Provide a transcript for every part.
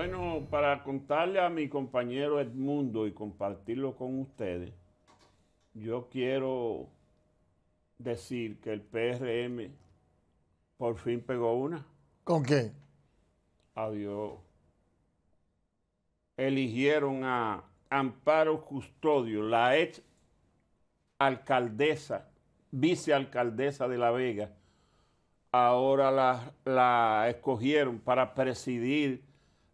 Bueno, para contarle a mi compañero Edmundo y compartirlo con ustedes, yo quiero decir que el PRM por fin pegó una. ¿Con qué? Adiós. Eligieron a Amparo Custodio, la ex alcaldesa, vicealcaldesa de La Vega. Ahora la, la escogieron para presidir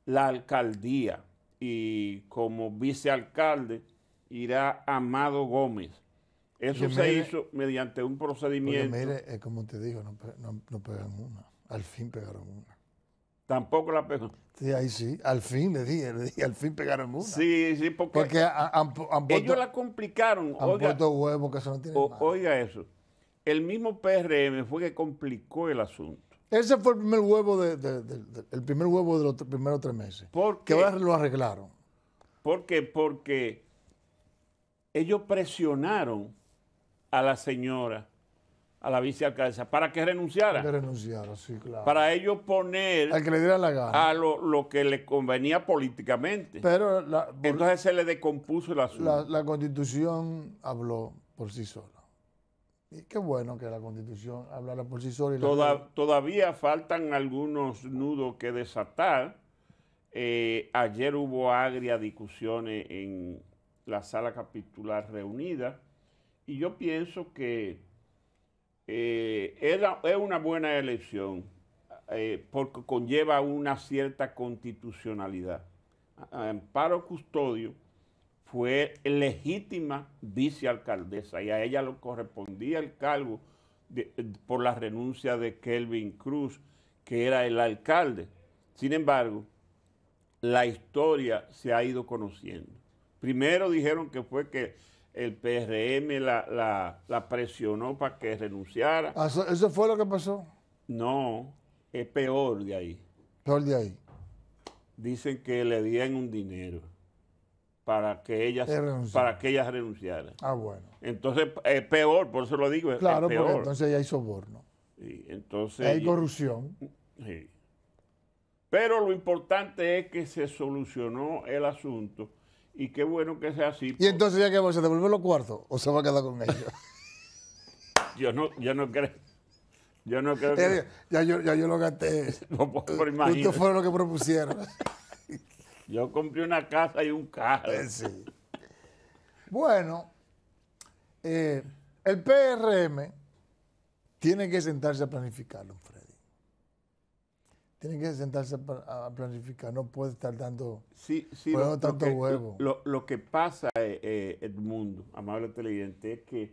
la alcaldía y como vicealcalde irá Amado Gómez. Eso se hizo mediante un procedimiento. Mire, eh, como te digo, no, no, una. Al fin pegaron una. Tampoco la pegaron. Sí, ahí sí. Al fin le dije, le dije, al fin pegaron una. Sí, sí, porque, porque ellos la complicaron. Oiga eso. El mismo PRM fue que complicó el asunto. Ese fue el primer huevo de, primer huevo de los primeros tres meses. ¿Por qué? Que ahora lo arreglaron. ¿Por qué? Porque ellos presionaron a la señora, a la vicealcaldesa, para que renunciara. Que renunciara, sí, claro. Para ellos poner. Al que le diera la gana. A lo, que le convenía políticamente. Pero. Entonces se le decompuso el asunto. la constitución habló por sí sola qué bueno que la constitución habla por sí sola. Todavía faltan algunos nudos que desatar. Eh, ayer hubo agria discusiones en la sala capitular reunida y yo pienso que eh, es una buena elección eh, porque conlleva una cierta constitucionalidad. Amparo Custodio fue legítima vicealcaldesa y a ella le correspondía el cargo eh, por la renuncia de Kelvin Cruz, que era el alcalde. Sin embargo, la historia se ha ido conociendo. Primero dijeron que fue que el PRM la, presionó para que renunciara. Ah, ¿Eso, ¿Eso fue lo que pasó? No, es peor de ahí. Peor de ahí. Dicen que le dieron un dinero para que ellas para que ellas renunciaran. Ah, bueno. Entonces es peor, por eso lo digo. Claro, entonces ya hay soborno. Y entonces, hay corrupción. Sí. Pero lo importante es que se solucionó el asunto y qué bueno que sea así. ¿Y entonces ya que vamos se devolver los cuartos o se va a quedar con ellos? yo no, yo no creo. Yo no creo que... ya, yo, lo gasté. no, Justo fue lo que propusieron. Yo compré una casa y un carro. Eh, bueno, eh, el PRM tiene que sentarse a planificarlo, Freddy. Tiene que sentarse a planificar, no puede estar dando sí, lo, tanto que, huevo. Lo, que pasa, eh, Edmundo, amable televidente, es que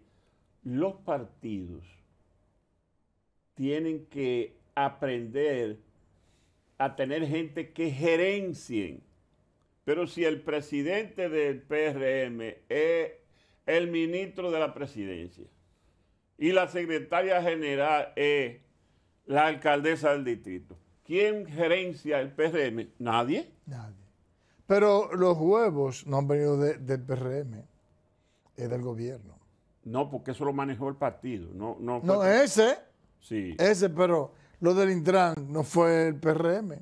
los partidos tienen que aprender a tener gente que gerencien pero si el presidente del PRM es el ministro de la presidencia y la secretaria general es la alcaldesa del distrito, ¿quién gerencia el PRM? Nadie. Nadie. Pero los huevos no han venido del PRM, es del gobierno. No, porque eso lo manejó el partido. No, no, ese. Sí. Ese, pero lo del Intran no fue el PRM.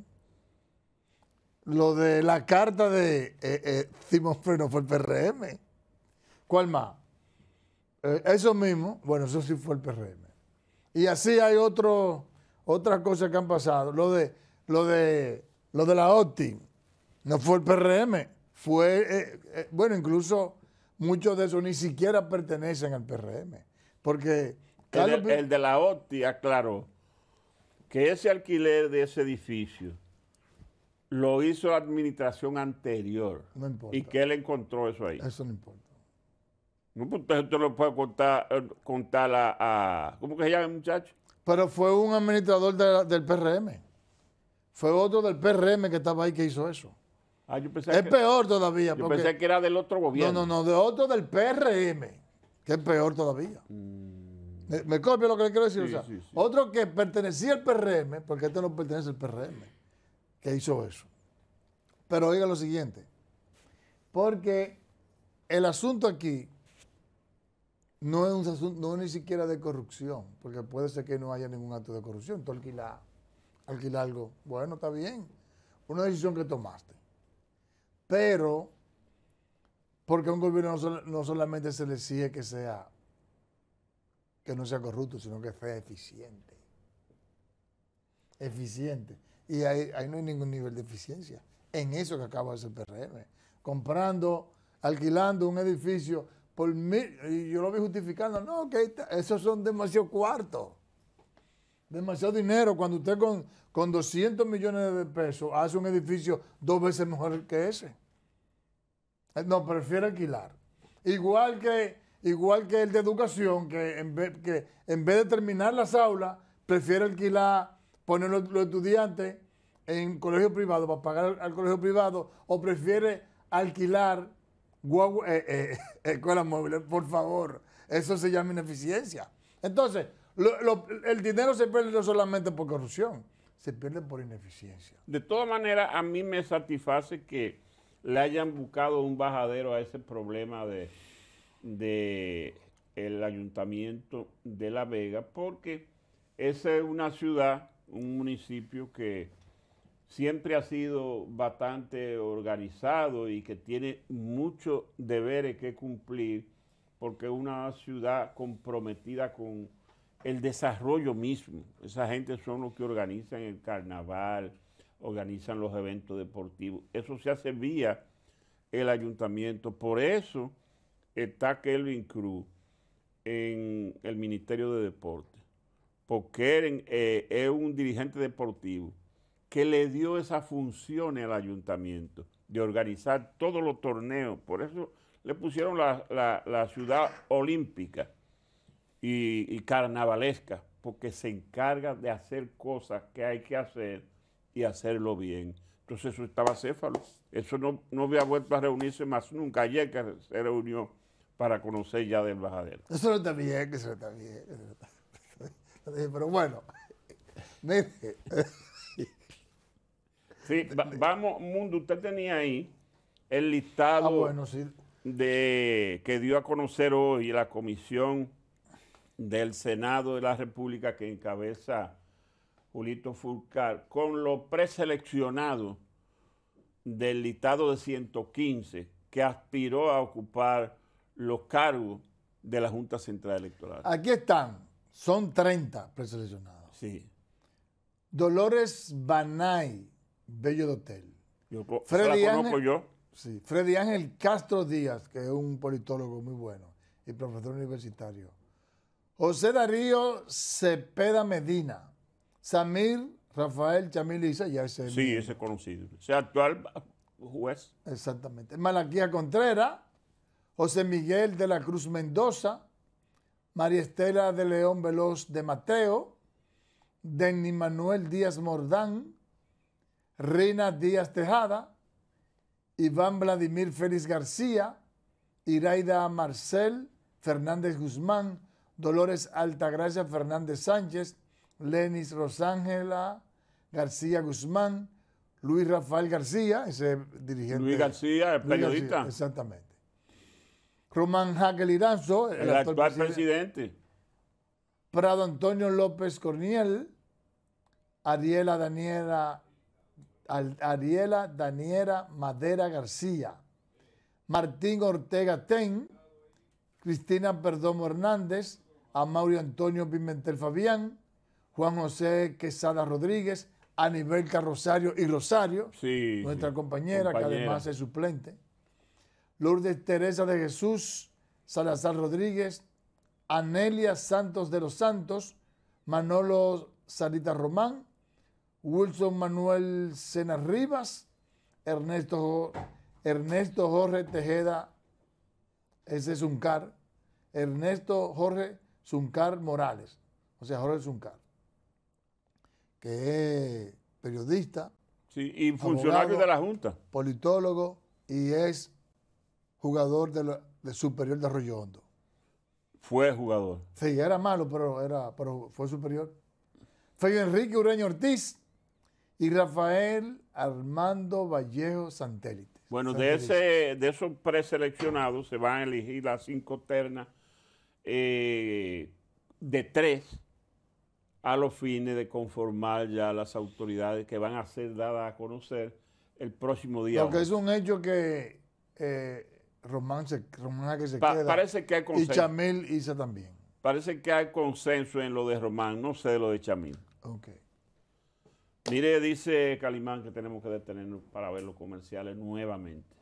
Lo de la carta de eh, eh, no fue el PRM. ¿Cuál más? Eh, eso mismo, bueno, eso sí fue el PRM. Y así hay otro, otras cosas que han pasado. Lo de, lo de, lo de la OTI no fue el PRM, fue, eh, eh, bueno, incluso muchos de esos ni siquiera pertenecen al PRM. Porque... el, de, el de la OTI aclaró que ese alquiler de ese edificio lo hizo la administración anterior. No importa. ¿Y que él encontró eso ahí? Eso no importa. No, pues usted lo puede contar, eh, contar a, ¿Cómo que se llama el muchacho? Pero fue un administrador del PRM. Fue otro del PRM que estaba ahí que hizo eso. Ah, es peor todavía. Yo pensé que era del otro gobierno. No, no, no, de otro del PRM, que es peor todavía. Mm. Me, copio lo que le quiero decir. Otro que pertenecía al PRM, porque este no pertenece al PRM que hizo eso. Pero oiga lo siguiente, porque el asunto aquí no es, un asunto, no ni siquiera de corrupción, porque puede ser que no haya ningún acto de corrupción. Tú alquilas algo, bueno, está bien, una decisión que tomaste. Pero, porque a un gobierno no, solamente se le sigue que sea, que no sea corrupto, sino que sea eficiente. Eficiente. Y ahí, no hay ningún nivel de eficiencia en eso que acaba de hacer PRM. Comprando, alquilando un edificio por mil, y yo lo vi justificando, no, que esos son demasiado cuartos, demasiado dinero. Cuando usted con, con 200 millones de pesos hace un edificio dos veces mejor que ese. Eh, no, prefiere alquilar. Igual que, igual que el de educación, que en vez, que en vez de terminar las aulas, prefiere alquilar poner los, estudiantes en colegio privado para pagar al, colegio privado o prefiere alquilar eh, eh, escuelas móviles? Por favor, eso se llama ineficiencia. Entonces, el dinero se pierde no solamente por corrupción, se pierde por ineficiencia. De todas maneras, a mí me satisface que le hayan buscado un bajadero a ese problema de, de el ayuntamiento de La Vega, porque esa es una ciudad un municipio que siempre ha sido bastante organizado y que tiene muchos deberes que cumplir porque es una ciudad comprometida con el desarrollo mismo. Esa gente son los que organizan el carnaval, organizan los eventos deportivos. Eso se hace vía el ayuntamiento. Por eso está Kelvin Cruz en el Ministerio de Deportes porque eh, es un dirigente deportivo que le dio esa función al ayuntamiento de organizar todos los torneos. Por eso le pusieron la, ciudad olímpica y, carnavalesca, porque se encarga de hacer cosas que hay que hacer y hacerlo bien. Entonces eso estaba céfalo. Eso no, había vuelto a reunirse más nunca. Ayer que se reunió para conocer ya del bajadero. Eso no está bien, eso no está bien. Eh, pero bueno, vamos, Mundo, usted tenía ahí el listado ah, de, que dio a conocer hoy la comisión del Senado de la República que encabeza Julito Fulcar con lo preseleccionado del listado de 115 que aspiró a ocupar los cargos de la Junta Central Electoral. Aquí están son 30 preseleccionados. Sí. Dolores Banay, Bello de Hotel. Yo, Freddy la conozco yo. Sí, Freddy Ángel Castro Díaz, que es un politólogo muy bueno y profesor universitario. José Darío Cepeda Medina. Samir Rafael Chamiliza, ya ese. Sí, ese conocido. O actual juez. Exactamente. Malaquía Contreras, José Miguel de la Cruz Mendoza, María Estela de León Veloz de Mateo, Denny Manuel Díaz Mordán, Reina Díaz Tejada, Iván Vladimir Félix García, Iraida Marcel Fernández Guzmán, Dolores Altagracia Fernández Sánchez, Lenis Rosángela García Guzmán, Luis Rafael García, ese dirigente. Luis García, periodista. exactamente. Román Jaque Liranzo, el, actual, presidente. Prado Antonio López Corniel, Ariela Daniela, Ariela Daniela Madera García, Martín Ortega Ten, Cristina Perdomo Hernández, Amaurio Antonio Pimentel Fabián, Juan José Quesada Rodríguez, Anibelca Rosario y Rosario, nuestra compañera, que además es suplente. Lourdes Teresa de Jesús, Salazar Rodríguez, Anelia Santos de los Santos, Manolo Salita Román, Wilson Manuel Sena Rivas, Ernesto, Ernesto Jorge Tejeda, ese es Zuncar, Ernesto Jorge Zuncar Morales, o sea, Jorge Zuncar, que es periodista. y funcionario de la Junta. Politólogo y es jugador de, de superior Hondo. Fue jugador. Sí, era malo, pero, era, pero fue superior. Fue Enrique Ureño Ortiz y Rafael Armando Vallejo Santélite. Bueno, de, ese, de esos preseleccionados se van a elegir las cinco ternas eh, de tres a los fines de conformar ya las autoridades que van a ser dadas a conocer el próximo día. Porque es un hecho que eh, Román, se, Román que se queda. Parece que hay consenso. Y Chamil hizo también. Parece que hay consenso en lo de Román, no sé de lo de Chamil. Ok. Mire, dice Calimán que tenemos que detenernos para ver los comerciales nuevamente.